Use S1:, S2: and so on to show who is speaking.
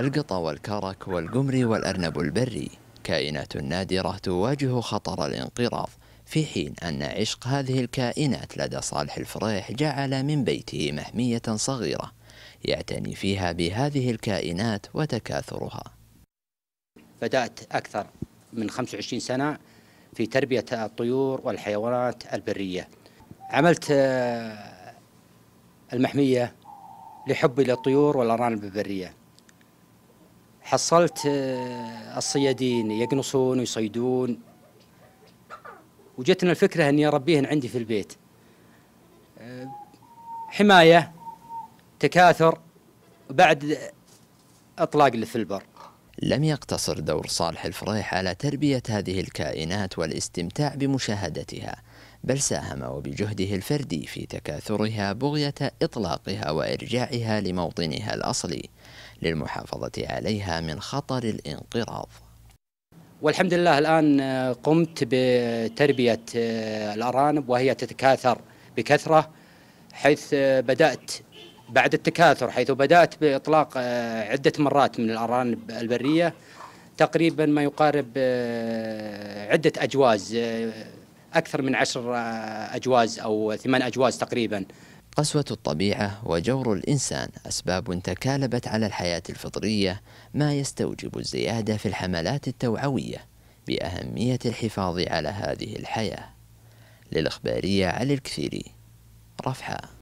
S1: القطة والكرك والقمري والأرنب البري كائنات نادرة تواجه خطر الانقراض في حين أن عشق هذه الكائنات لدى صالح الفريح جعل من بيته محمية صغيرة يعتني فيها بهذه الكائنات وتكاثرها
S2: بدأت أكثر من 25 سنة في تربية الطيور والحيوانات البرية عملت آه، المحمية لحبي للطيور والأرانب البرية حصلت آه، الصيادين يقنصون ويصيدون وجتنا الفكرة أني أربيهن عندي في البيت آه، حماية تكاثر بعد أطلاق في البر
S1: لم يقتصر دور صالح الفريح على تربية هذه الكائنات والاستمتاع بمشاهدتها بل ساهم وبجهده الفردي في تكاثرها بغية إطلاقها وإرجاعها لموطنها الأصلي للمحافظة عليها من خطر الانقراض
S2: والحمد لله الآن آه، قمت بتربية آه، الأرانب وهي تتكاثر بكثرة حيث آه، بدأت بعد التكاثر حيث بدأت بإطلاق عدة مرات من الأرانب البرية تقريبا ما يقارب عدة أجواز أكثر من عشر أجواز أو ثمان أجواز تقريبا
S1: قسوة الطبيعة وجور الإنسان أسباب تكالبت على الحياة الفطرية ما يستوجب الزيادة في الحملات التوعوية بأهمية الحفاظ على هذه الحياة للإخبارية علي الكثيري رفحة